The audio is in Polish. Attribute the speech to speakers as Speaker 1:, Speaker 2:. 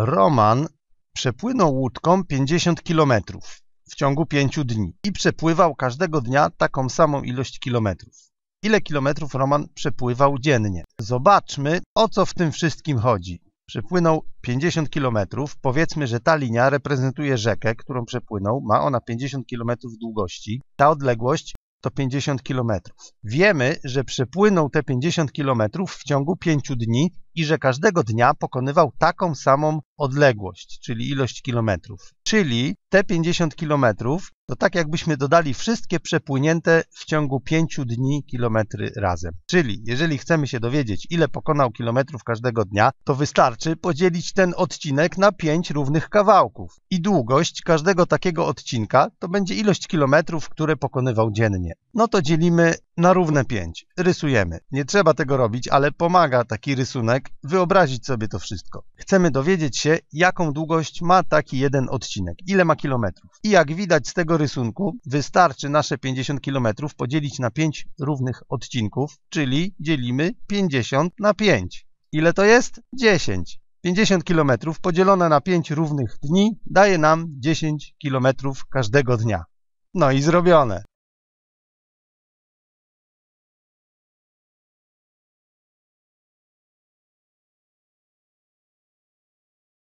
Speaker 1: Roman przepłynął łódką 50 kilometrów w ciągu pięciu dni i przepływał każdego dnia taką samą ilość kilometrów. Ile kilometrów Roman przepływał dziennie? Zobaczmy, o co w tym wszystkim chodzi. Przepłynął 50 kilometrów. Powiedzmy, że ta linia reprezentuje rzekę, którą przepłynął. Ma ona 50 kilometrów długości. Ta odległość to 50 kilometrów. Wiemy, że przepłynął te 50 kilometrów w ciągu 5 dni i że każdego dnia pokonywał taką samą odległość, czyli ilość kilometrów. Czyli te 50 km to tak jakbyśmy dodali wszystkie przepłynięte w ciągu 5 dni kilometry razem. Czyli jeżeli chcemy się dowiedzieć, ile pokonał kilometrów każdego dnia, to wystarczy podzielić ten odcinek na 5 równych kawałków. I długość każdego takiego odcinka to będzie ilość kilometrów, które pokonywał dziennie. No to dzielimy na równe 5. Rysujemy. Nie trzeba tego robić, ale pomaga taki rysunek wyobrazić sobie to wszystko. Chcemy dowiedzieć się, jaką długość ma taki jeden odcinek, ile ma kilometrów. I jak widać z tego rysunku, wystarczy nasze 50 kilometrów podzielić na 5 równych odcinków, czyli dzielimy 50 na 5. Ile to jest? 10. 50 km podzielone na 5 równych dni daje nam 10 km każdego dnia. No i zrobione.